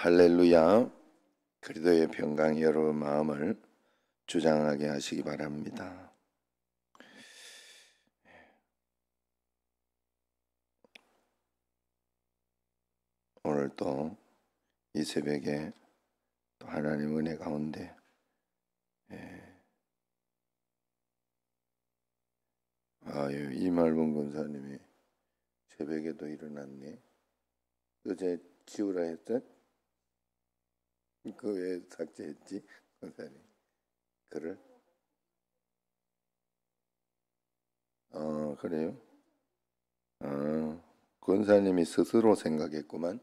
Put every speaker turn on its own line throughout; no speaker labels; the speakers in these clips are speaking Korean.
할렐루야. 그리도의 평강 여러분 마음을 주장하게 하시기 바랍니다. 오늘 또 이 새벽에 또 하나님 은혜 가운데 예. 아, 이말봉 검사님이 새벽에도 일어났네. 어제 지우라 했던 그왜 삭제했지? 권사님. 글을? 아, 그래요? 아, 권사님이 스스로 생각했구만.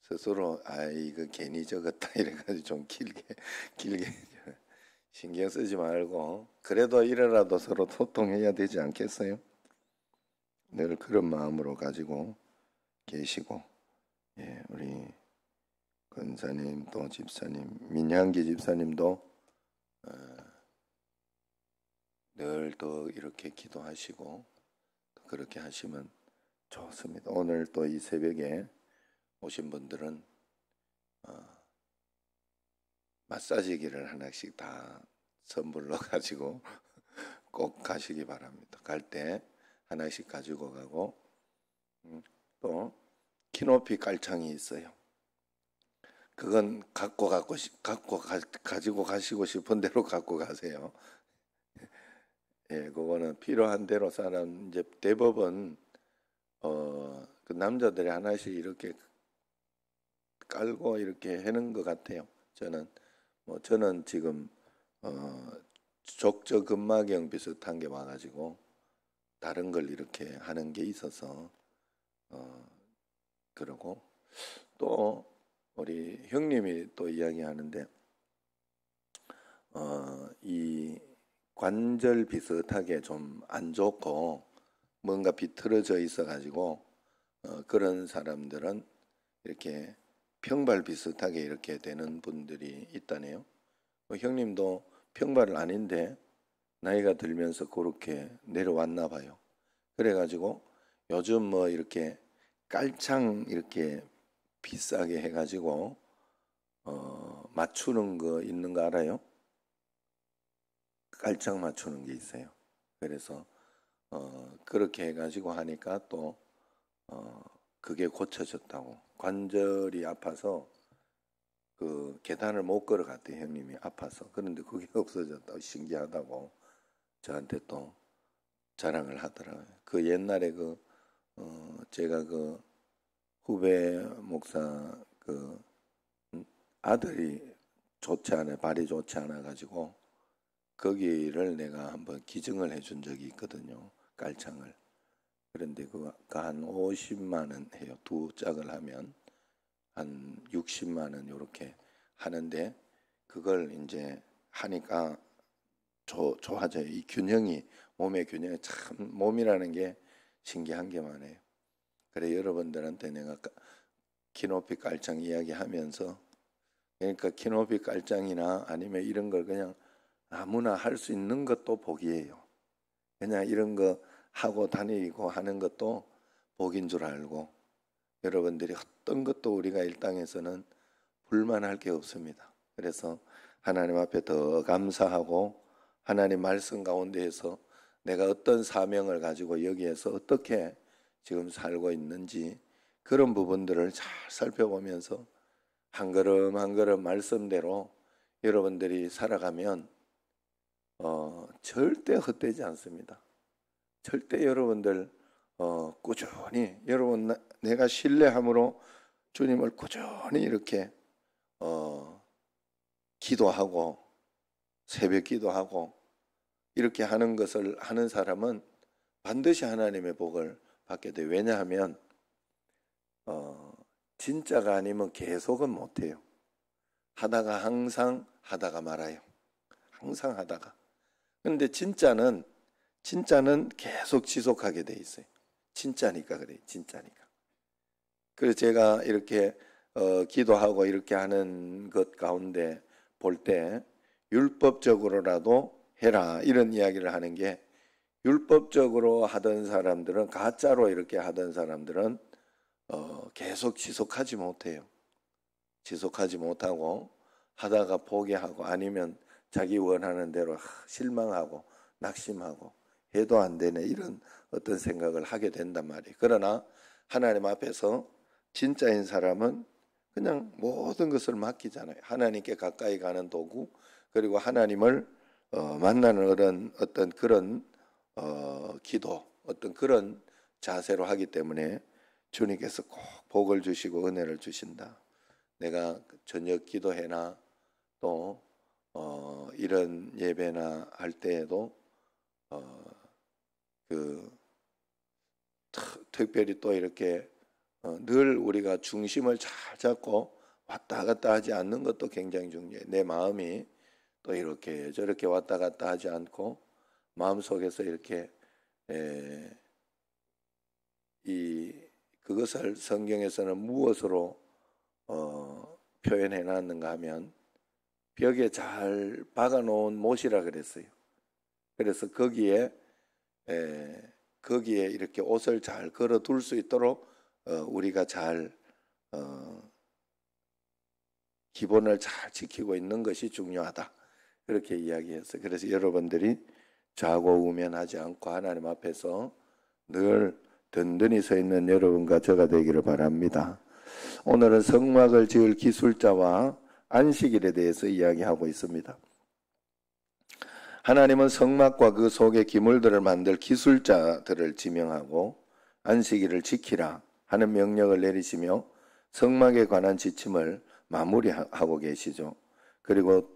스스로, 아, 이거 괜히 적었다. 이래가지고 좀 길게, 길게. 신경 쓰지 말고. 그래도 이래라도 서로 소통해야 되지 않겠어요? 늘 그런 마음으로 가지고 계시고, 예, 우리 근사님 또 집사님 민향기 집사님도 어, 늘또 이렇게 기도하시고 그렇게 하시면 좋습니다. 오늘 또 이 새벽에 오신 분들은 어, 마사지기를 하나씩 다선불로 가지고 꼭 가시기 바랍니다. 갈 때 하나씩 가지고 가고 음, 또 키높이 깔창이 있어요. 그건 갖고 갖고 갖고 가, 가지고 가시고 싶은 대로 갖고 가세요. 예, 그거는 필요한 대로 사람 이제 대법은 어그 남자들이 하나씩 이렇게 깔고 이렇게 해는 것 같아요. 저는 뭐 저는 지금 어 족저 근막경 비슷한 게 와가지고 다른 걸 이렇게 하는 게 있어서 어 그러고 또 우리 형님이 또 이야기하는데 어, 이 관절 비슷하게 좀 안 좋고 뭔가 비틀어져 있어 가지고 어, 그런 사람들은 이렇게 평발 비슷하게 이렇게 되는 분들이 있다네요. 어, 형님도 평발 은 아닌데 나이가 들면서 그렇게 내려왔나 봐요. 그래가지고 요즘 뭐 이렇게 깔창 이렇게 비싸게 해가지고 어, 맞추는 거 있는 거 알아요? 깔짝 맞추는 게 있어요. 그래서 어, 그렇게 해가지고 하니까 또 어, 그게 고쳐졌다고 관절이 아파서 그 계단을 못 걸어갔대 형님이 아파서 그런데 그게 없어졌다고 신기하다고 저한테 또 자랑을 하더라고요. 그 옛날에 그 어, 제가 그 후배 목사 그 음, 아들이 좋지 않아 발이 좋지 않아 가지고 거기를 내가 한번 기증을 해 준 적이 있거든요 깔창을 그런데 그한 그 50만 원 해요 두 짝을 하면 한 60만 원 요렇게 하는데 그걸 이제 하니까 조, 좋아져요 이 균형이 몸의 균형이 참 몸이라는 게 신기한 게 많아요 그래 여러분들한테 내가 키높이 깔창 이야기하면서 그러니까 키높이 깔창이나 아니면 이런 걸 그냥 아무나 할 수 있는 것도 복이에요. 그냥 이런 거 하고 다니고 하는 것도 복인 줄 알고 여러분들이 어떤 것도 우리가 일당에서는 불만할 게 없습니다. 그래서 하나님 앞에 더 감사하고 하나님 말씀 가운데에서 내가 어떤 사명을 가지고 여기에서 어떻게 지금 살고 있는지 그런 부분들을 잘 살펴보면서 한 걸음 한 걸음 말씀대로 여러분들이 살아가면 어, 절대 헛되지 않습니다. 절대 여러분들 어, 꾸준히 여러분 나, 내가 신뢰함으로 주님을 꾸준히 이렇게 어, 기도하고 새벽 기도하고 이렇게 하는 것을 하는 사람은 반드시 하나님의 복을 받게 돼요. 왜냐하면 어, 진짜가 아니면 계속은 못해요. 하다가 항상 하다가 말아요. 항상 하다가. 근데 진짜는 진짜는 계속 지속하게 돼 있어요. 진짜니까 그래. 진짜니까. 그래서 제가 이렇게 어, 기도하고 이렇게 하는 것 가운데 볼 때 율법적으로라도 해라 이런 이야기를 하는 게 율법적으로 하던 사람들은 가짜로 이렇게 하던 사람들은 어, 계속 지속하지 못해요. 지속하지 못하고 하다가 포기하고 아니면 자기 원하는 대로 실망하고 낙심하고 해도 안 되네 이런 어떤 생각을 하게 된단 말이에요. 그러나 하나님 앞에서 진짜인 사람은 그냥 모든 것을 맡기잖아요. 하나님께 가까이 가는 도구 그리고 하나님을 어, 만나는 어떤 그런 어, 기도 어떤 그런 자세로 하기 때문에 주님께서 꼭 복을 주시고 은혜를 주신다. 내가 저녁 기도회나 또 어, 이런 예배나 할 때에도 어, 그 트, 특별히 또 이렇게 어, 늘 우리가 중심을 잘 잡고 왔다 갔다 하지 않는 것도 굉장히 중요해. 내 마음이 또 이렇게 저렇게 왔다 갔다 하지 않고 마음속에서 이렇게 에, 이 그것을 성경에서는 무엇으로 어, 표현해 놨는가 하면 벽에 잘 박아 놓은 못이라 그랬어요. 그래서 거기에 에, 거기에 이렇게 옷을 잘 걸어 둘 수 있도록 어, 우리가 잘 어, 기본을 잘 지키고 있는 것이 중요하다. 그렇게 이야기해서 그래서 여러분들이 좌고우면하지 않고 하나님 앞에서 늘 든든히 서 있는 여러분과 저가 되기를 바랍니다. 오늘은 성막을 지을 기술자와 안식일에 대해서 이야기하고 있습니다. 하나님은 성막과 그 속의 기물들을 만들 기술자들을 지명하고 안식일을 지키라 하는 명령을 내리시며 성막에 관한 지침을 마무리하고 계시죠. 그리고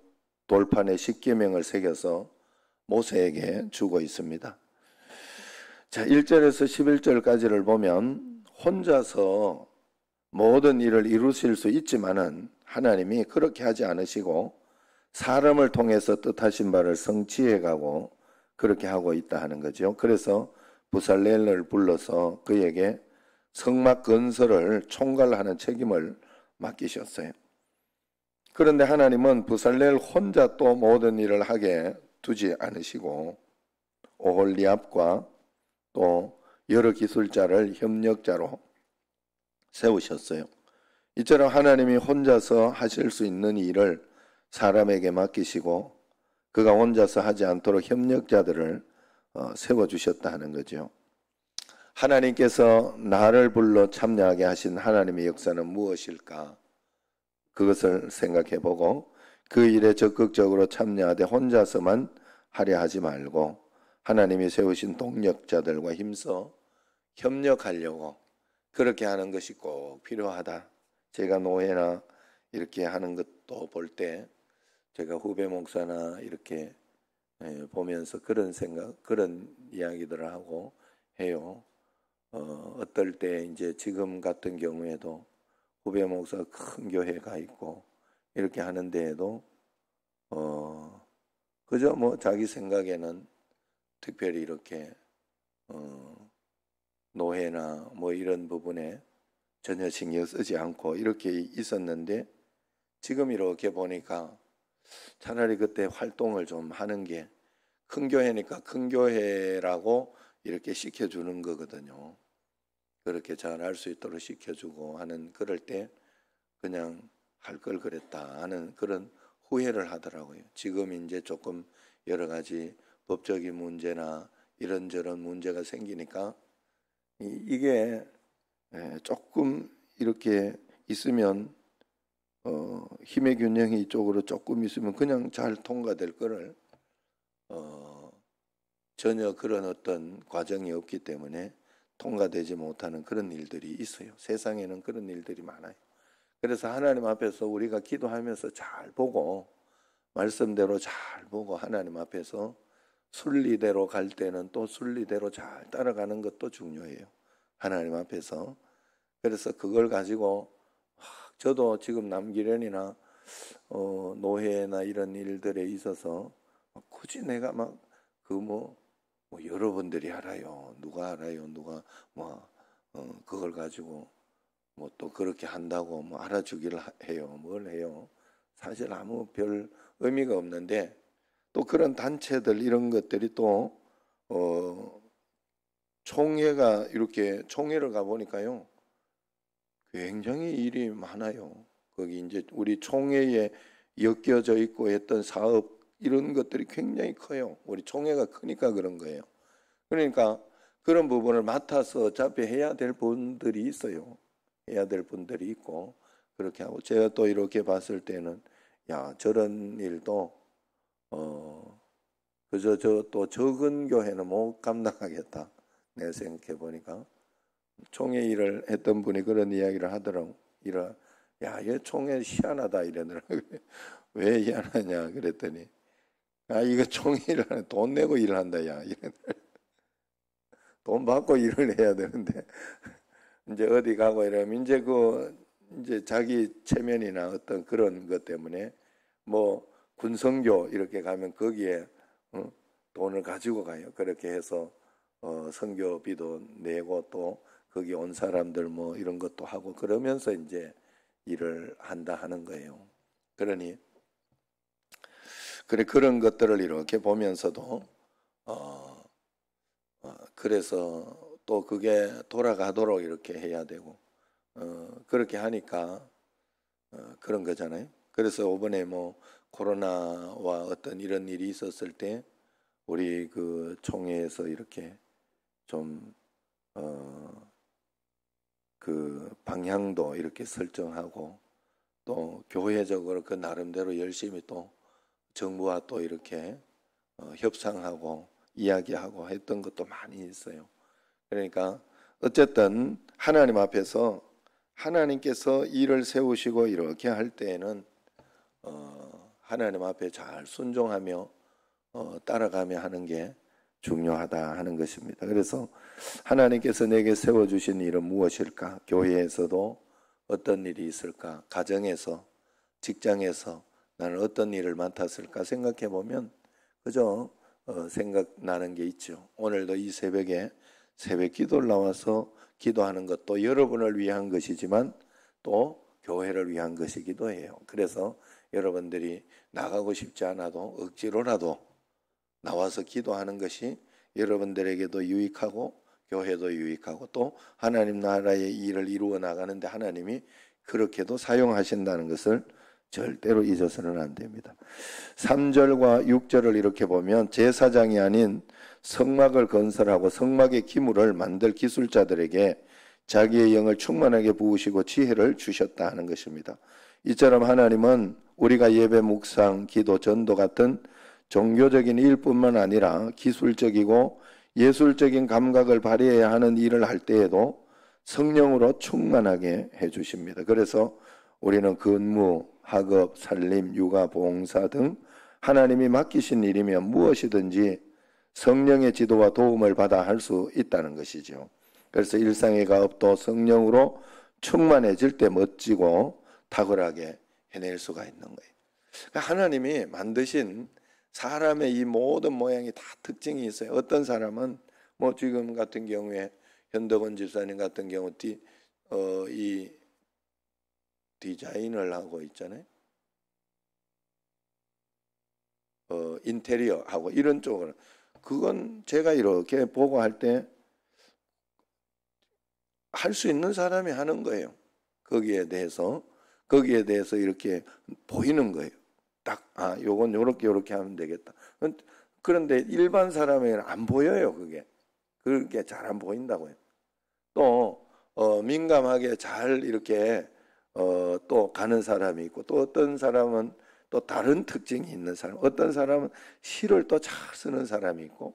돌판에 십계명을 새겨서 모세에게 주고 있습니다. 자, 1절에서 11절까지를 보면 혼자서 모든 일을 이루실 수 있지만은 하나님이 그렇게 하지 않으시고 사람을 통해서 뜻하신 바를 성취해 가고 그렇게 하고 있다 하는 거죠. 그래서 부살렐을 불러서 그에게 성막 건설을 총괄하는 책임을 맡기셨어요. 그런데 하나님은 부살렐 혼자 또 모든 일을 하게 두지 않으시고 오홀리압과 또 여러 기술자를 협력자로 세우셨어요. 이처럼 하나님이 혼자서 하실 수 있는 일을 사람에게 맡기시고 그가 혼자서 하지 않도록 협력자들을 어, 세워주셨다 는 거죠. 하나님께서 나를 불러 참여하게 하신 하나님의 역사는 무엇일까? 그것을 생각해 보고 그 일에 적극적으로 참여하되 혼자서만 하려 하지 말고 하나님이 세우신 동력자들과 힘써 협력하려고 그렇게 하는 것이 꼭 필요하다. 제가 노예나 이렇게 하는 것도 볼 때 제가 후배 목사나 이렇게 예, 보면서 그런 생각, 그런 이야기들을 하고 해요. 어, 떨때 이제 지금 같은 경우에도 후배 목사 큰 교회가 있고 이렇게 하는데에도 어 그저 뭐 자기 생각에는 특별히 이렇게 어노회나뭐 이런 부분에 전혀 신경 쓰지 않고 이렇게 있었는데 지금 이렇게 보니까 차라리 그때 활동을 좀 하는 게 큰 교회니까 큰 교회라고 이렇게 시켜주는 거거든요. 그렇게 잘 할 수 있도록 시켜주고 하는 그럴 때 그냥 갈걸 그랬다 하는 그런 후회를 하더라고요. 지금 이제 조금 여러 가지 법적인 문제나 이런저런 문제가 생기니까 이게 예, 조금 이렇게 있으면 어 힘의 균형이 이쪽으로 조금 있으면 그냥 잘 통과될 거를 어 전혀 그런 어떤 과정이 없기 때문에 통과되지 못하는 그런 일들이 있어요. 세상에는 그런 일들이 많아요. 그래서 하나님 앞에서 우리가 기도하면서 잘 보고 말씀대로 잘 보고 하나님 앞에서 순리대로 갈 때는 또 순리대로 잘 따라가는 것도 중요해요. 하나님 앞에서. 그래서 그걸 가지고 저도 지금 남기련이나 어, 노예나 이런 일들에 있어서 굳이 내가 막 그뭐 뭐 여러분들이 알아요. 누가 알아요. 누가 뭐 어, 그걸 가지고 뭐또 그렇게 한다고 뭐 알아주기를 해요. 뭘 해요. 사실 아무 별 의미가 없는데 또 그런 단체들 이런 것들이 또 어, 총회가 이렇게 총회를 가보니까요. 굉장히 일이 많아요. 거기 이제 우리 총회에 엮여져 있고 했던 사업 이런 것들이 굉장히 커요. 우리 총회가 크니까 그런 거예요. 그러니까 그런 부분을 맡아서 어차피 해야 될 분들이 있어요. 해야 될 분들이 있고 그렇게 하고 제가 또 이렇게 봤을 때는 야 저런 일도 어 그저 저 또 적은 교회는 못 감당하겠다 내 생각해 보니까 총회 일을 했던 분이 그런 이야기를 하더라고 이라 야얘 총회 희한하다 이러더라고 왜 희한하냐 그랬더니 아 이거 총회 일 하네 돈 내고 일 한다 야 이러더라고 돈 받고 일을 해야 되는데 이제 어디 가고 이러면 이제 그 이제 자기 체면이나 어떤 그런 것 때문에 뭐 군성교 이렇게 가면 거기에 어? 돈을 가지고 가요. 그렇게 해서 어 성교비도 내고 또 거기 온 사람들 뭐 이런 것도 하고 그러면서 이제 일을 한다 하는 거예요. 그러니 그래 그런 것들을 이렇게 보면서도 어, 어 그래서 또 그게 돌아가도록 이렇게 해야 되고 어, 그렇게 하니까 어, 그런 거잖아요. 그래서 이번에 뭐 코로나와 어떤 이런 일이 있었을 때 우리 그 총회에서 이렇게 좀 어, 그 방향도 이렇게 설정하고 또 교회적으로 그 나름대로 열심히 또 정부와 또 이렇게 어, 협상하고 이야기하고 했던 것도 많이 있어요. 그러니까 어쨌든 하나님 앞에서 하나님께서 일을 세우시고 이렇게 할 때에는 어, 하나님 앞에 잘 순종하며 어, 따라가며 하는 게 중요하다 하는 것입니다. 그래서 하나님께서 내게 세워주신 일은 무엇일까? 교회에서도 어떤 일이 있을까? 가정에서, 직장에서 나는 어떤 일을 맡았을까? 생각해 보면 그저 어, 생각나는 게 있죠. 오늘도 이 새벽에 새벽 기도를 나와서 기도하는 것도 여러분을 위한 것이지만 또 교회를 위한 것이기도 해요. 그래서 여러분들이 나가고 싶지 않아도 억지로라도 나와서 기도하는 것이 여러분들에게도 유익하고 교회도 유익하고 또 하나님 나라의 일을 이루어 나가는데 하나님이 그렇게도 사용하신다는 것을 절대로 잊어서는 안 됩니다. 3절과 6절을 이렇게 보면 제사장이 아닌 성막을 건설하고 성막의 기물을 만들 기술자들에게 자기의 영을 충만하게 부으시고 지혜를 주셨다 하는 것입니다. 이처럼 하나님은 우리가 예배, 묵상, 기도, 전도 같은 종교적인 일뿐만 아니라 기술적이고 예술적인 감각을 발휘해야 하는 일을 할 때에도 성령으로 충만하게 해주십니다. 그래서 우리는 근무, 학업, 살림, 육아, 봉사 등 하나님이 맡기신 일이면 무엇이든지 성령의 지도와 도움을 받아 할 수 있다는 것이죠. 그래서 일상의 가업도 성령으로 충만해질 때 멋지고 탁월하게 해낼 수가 있는 거예요. 그러니까 하나님이 만드신 사람의 이 모든 모양이 다 특징이 있어요. 어떤 사람은 뭐 지금 같은 경우에 현덕원 집사님 같은 경우 어, 이 디자인을 하고 있잖아요. 어, 인테리어 하고 이런 쪽을 그건 제가 이렇게 보고 할 때 할 수 있는 사람이 하는 거예요. 거기에 대해서 거기에 대해서 이렇게 보이는 거예요. 딱 아, 요건 요렇게 요렇게 하면 되겠다. 어, 그런데 일반 사람에게는 안 보여요, 그게. 그게잘 안 보인다고요. 또 어, 민감하게 잘 이렇게 어, 또 가는 사람이 있고 또 어떤 사람은 또 다른 특징이 있는 사람, 어떤 사람은 시를 또 잘 쓰는 사람이 있고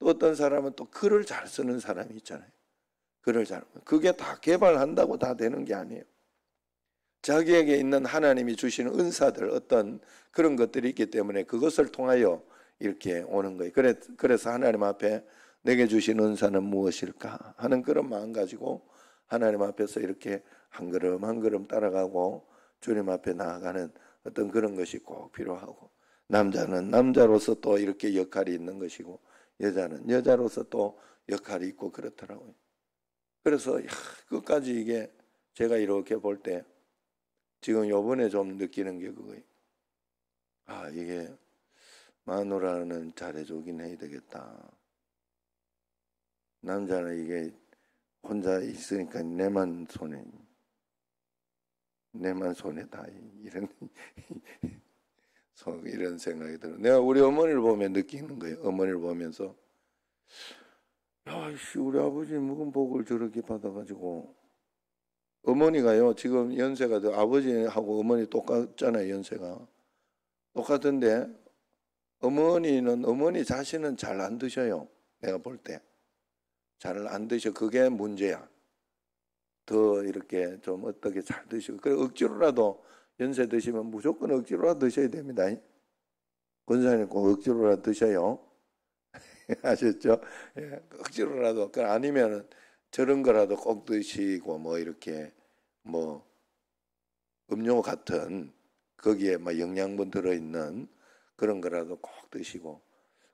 또 어떤 사람은 또 글을 잘 쓰는 사람이 있잖아요. 글을 잘 그게 다 개발한다고 다 되는 게 아니에요. 자기에게 있는 하나님이 주시는 은사들 어떤 그런 것들이 있기 때문에 그것을 통하여 이렇게 오는 거예요. 그래, 그래서 하나님 앞에 내게 주신 은사는 무엇일까 하는 그런 마음 가지고 하나님 앞에서 이렇게 한 걸음 한 걸음 따라가고 주님 앞에 나아가는 어떤 그런 것이 꼭 필요하고 남자는 남자로서 또 이렇게 역할이 있는 것이고 여자는 여자로서 또 역할이 있고 그렇더라고요. 그래서 야, 끝까지 이게 제가 이렇게 볼 때 지금 요번에 좀 느끼는 게 그거예요. 아, 이게 마누라는 잘해주긴 해야 되겠다. 남자는 이게 혼자 있으니까 내만 손해. 내만 손에다 이런 이런 생각이 들어. 내가 우리 어머니를 보면 느끼는 거예요. 어머니를 보면서 야씨 우리 아버지 묵은 복을 저렇게 받아가지고 어머니가요 지금 연세가 아버지하고 어머니 똑같잖아요 연세가 똑같은데 어머니는 어머니 자신은 잘 안 드셔요. 내가 볼 때. 잘 안 드셔. 그게 문제야. 더 이렇게 좀 어떻게 잘 드시고 그래 억지로라도 연세 드시면 무조건 억지로라도 드셔야 됩니다. 권사님 꼭 억지로라도 드셔요. 아셨죠? 예, 억지로라도 그 아니면은 저런 거라도 꼭 드시고 뭐 이렇게 뭐 음료 같은 거기에 막 뭐 영양분 들어 있는 그런 거라도 꼭 드시고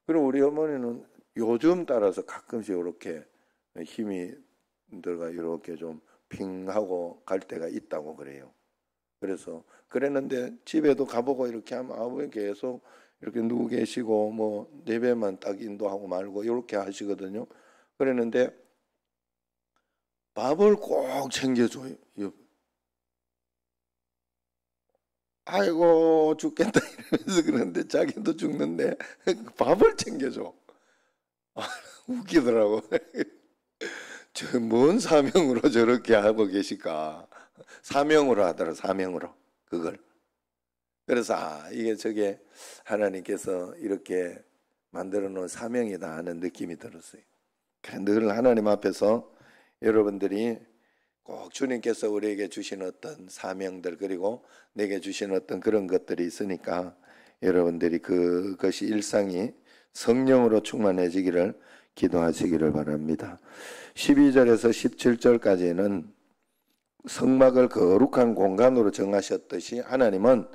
그리고 우리 어머니는 요즘 따라서 가끔씩 이렇게 힘이 들어가 이렇게 좀 빙하고 갈 때가 있다고 그래요. 그래서 그랬는데 집에도 가보고 이렇게 하면 아버지 계속 이렇게 누워 계시고 뭐 예배만 네 딱 인도하고 말고 이렇게 하시거든요. 그랬는데 밥을 꼭 챙겨줘요. 아이고 죽겠다 이러면서 그러는데 자기도 죽는데 밥을 챙겨줘. 아, 웃기더라고. 저뭔 사명으로 저렇게 하고 계실까? 사명으로 하더라, 사명으로. 그걸. 그래서, 아, 이게 저게 하나님께서 이렇게 만들어 놓은 사명이다 하는 느낌이 들었어요. 늘 하나님 앞에서 여러분들이 꼭 주님께서 우리에게 주신 어떤 사명들 그리고 내게 주신 어떤 그런 것들이 있으니까 여러분들이 그것이 일상이 성령으로 충만해지기를 기도하시기를 바랍니다. 12절에서 17절까지는 성막을 거룩한 공간으로 정하셨듯이 하나님은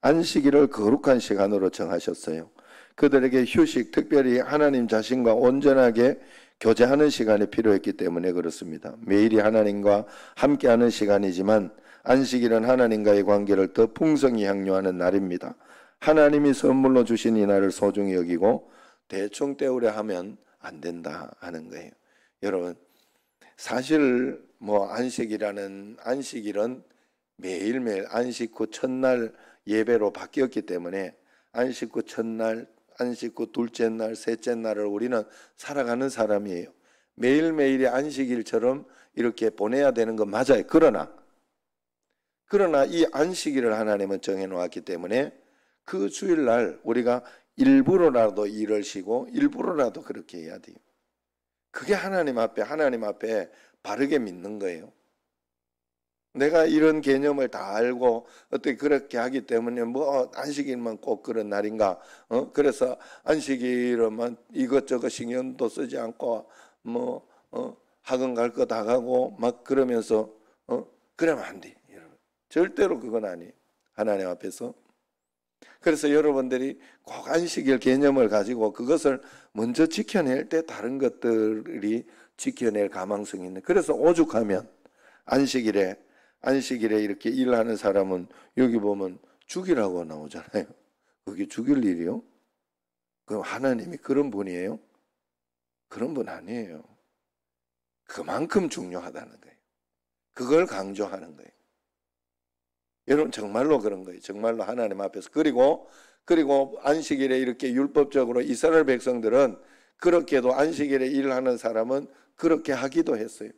안식일을 거룩한 시간으로 정하셨어요. 그들에게 휴식, 특별히 하나님 자신과 온전하게 교제하는 시간이 필요했기 때문에 그렇습니다. 매일이 하나님과 함께하는 시간이지만 안식일은 하나님과의 관계를 더 풍성히 향유하는 날입니다. 하나님이 선물로 주신 이 날을 소중히 여기고 대충 때우려 하면 안 된다 하는 거예요. 여러분, 사실 뭐 안식이라는 안식일은 매일매일 안식 후 첫날 예배로 바뀌었기 때문에 안식 후 첫날, 안식 후 둘째 날, 셋째 날을 우리는 살아가는 사람이에요. 매일매일이 안식일처럼 이렇게 보내야 되는 건 맞아요. 그러나, 그러나 이 안식일을 하나님은 정해 놓았기 때문에 그 주일날 우리가 일부러라도 일을 쉬고 일부러라도 그렇게 해야 돼요. 그게 하나님 앞에 하나님 앞에 바르게 믿는 거예요. 내가 이런 개념을 다 알고 어떻게 그렇게 하기 때문에 뭐 어, 안식일만 꼭 그런 날인가? 어? 그래서 안식일만 이것저것 신경도 쓰지 않고 뭐 어? 학원 갈 거 다 가고 막 그러면서 어? 그러면 안 돼. 여러분. 절대로 그건 아니에요. 하나님 앞에서 그래서 여러분들이 꼭 안식일 개념을 가지고 그것을 먼저 지켜낼 때 다른 것들이 지켜낼 가망성이 있는. 그래서 오죽하면 안식일에 안식일에 이렇게 일하는 사람은 여기 보면 죽이라고 나오잖아요. 그게 죽일 일이요? 그럼 하나님이 그런 분이에요? 그런 분 아니에요. 그만큼 중요하다는 거예요. 그걸 강조하는 거예요. 여러분 정말로 그런 거예요. 정말로 하나님 앞에서 그리고 그리고 안식일에 이렇게 율법적으로 이스라엘 백성들은 그렇게도 안식일에 일하는 사람은 그렇게 하기도 했어요.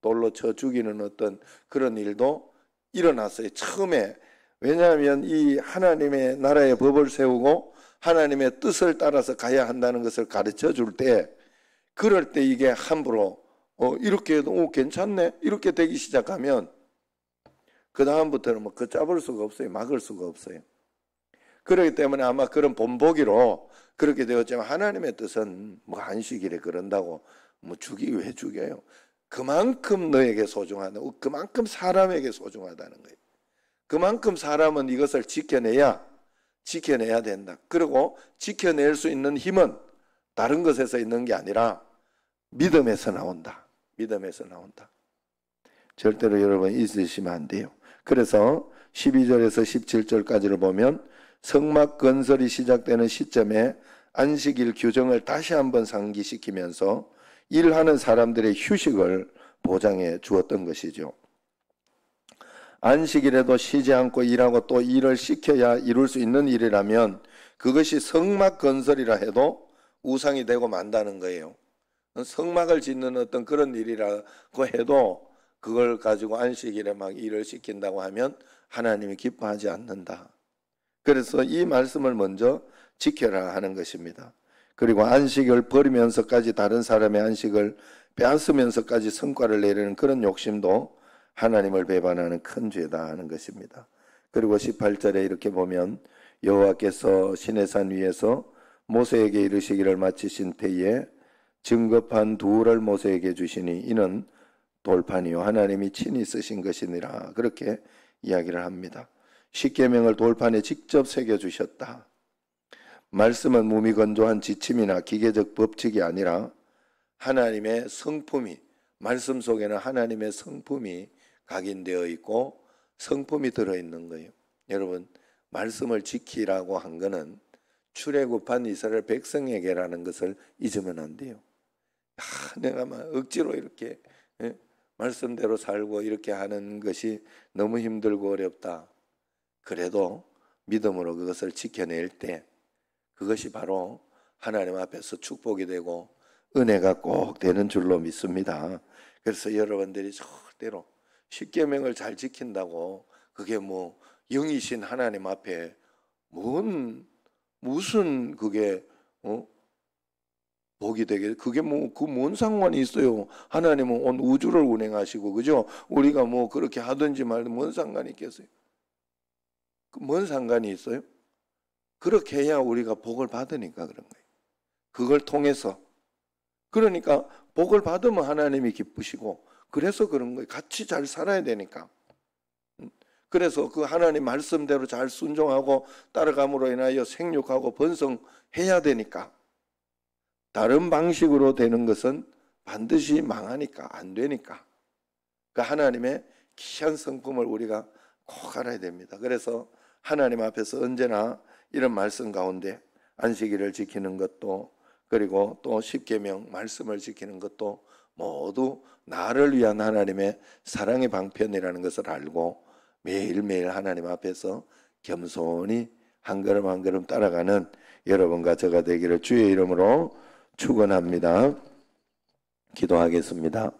돌로 쳐 죽이는 어떤 그런 일도 일어났어요. 처음에 왜냐하면 이 하나님의 나라의 법을 세우고 하나님의 뜻을 따라서 가야 한다는 것을 가르쳐 줄 때 그럴 때 이게 함부로 어, 이렇게 해도 오, 괜찮네 이렇게 되기 시작하면 그 다음부터는 뭐 그 잡을 수가 없어요. 막을 수가 없어요. 그렇기 때문에 아마 그런 본보기로 그렇게 되었지만 하나님의 뜻은 뭐 한식일에 그런다고 뭐 죽이 왜 죽여요? 그만큼 너에게 소중하다. 그만큼 사람에게 소중하다는 거예요. 그만큼 사람은 이것을 지켜내야 지켜내야 된다. 그리고 지켜낼 수 있는 힘은 다른 것에서 있는 게 아니라 믿음에서 나온다. 믿음에서 나온다. 절대로 여러분 잊으시면 안 돼요. 그래서 12절에서 17절까지를 보면 성막 건설이 시작되는 시점에 안식일 규정을 다시 한번 상기시키면서 일하는 사람들의 휴식을 보장해 주었던 것이죠. 안식일에도 쉬지 않고 일하고 또 일을 시켜야 이룰 수 있는 일이라면 그것이 성막 건설이라 해도 우상이 되고 만다는 거예요. 성막을 짓는 어떤 그런 일이라고 해도 그걸 가지고 안식일에 막 일을 시킨다고 하면 하나님이 기뻐하지 않는다. 그래서 이 말씀을 먼저 지켜라 하는 것입니다. 그리고 안식을 버리면서까지 다른 사람의 안식을 빼앗으면서까지 성과를 내려는 그런 욕심도 하나님을 배반하는 큰 죄다 하는 것입니다. 그리고 18절에 이렇게 보면 여호와께서 시내산 위에서 모세에게 이르시기를 마치신 때에 증거판 두를 모세에게 주시니 이는 돌판이요 하나님이 친히 쓰신 것이니라 그렇게 이야기를 합니다. 십계명을 돌판에 직접 새겨 주셨다. 말씀은 무미건조한 지침이나 기계적 법칙이 아니라 하나님의 성품이 말씀 속에는 하나님의 성품이 각인되어 있고 성품이 들어 있는 거예요. 여러분 말씀을 지키라고 한 거는 출애굽한 이스라엘 백성에게라는 것을 잊으면 안 돼요. 아, 내가 막 억지로 이렇게 예? 말씀대로 살고 이렇게 하는 것이 너무 힘들고 어렵다. 그래도 믿음으로 그것을 지켜낼 때 그것이 바로 하나님 앞에서 축복이 되고 은혜가 꼭 되는 줄로 믿습니다. 그래서 여러분들이 절대로 십계명을 잘 지킨다고 그게 뭐 영이신 하나님 앞에 뭔 무슨 그게 어? 복이 되게 그게 뭐그 뭔 상관이 있어요. 하나님은 온 우주를 운행하시고 그죠? 우리가 뭐 그렇게 하든지 말든 뭔 상관이 있겠어요? 그 뭔 상관이 있어요? 그렇게 해야 우리가 복을 받으니까 그런 거예요. 그걸 통해서 그러니까 복을 받으면 하나님이 기쁘시고 그래서 그런 거예요. 같이 잘 살아야 되니까. 음. 그래서 그 하나님 말씀대로 잘 순종하고 따라감으로 인하여 생육하고 번성해야 되니까. 다른 방식으로 되는 것은 반드시 망하니까 안 되니까 그 하나님의 귀한 성품을 우리가 꼭 알아야 됩니다. 그래서 하나님 앞에서 언제나 이런 말씀 가운데 안식일을 지키는 것도 그리고 또 십계명 말씀을 지키는 것도 모두 나를 위한 하나님의 사랑의 방편이라는 것을 알고 매일매일 하나님 앞에서 겸손히 한 걸음 한 걸음 따라가는 여러분과 제가 되기를 주의 이름으로 축원합니다. 기도하겠습니다.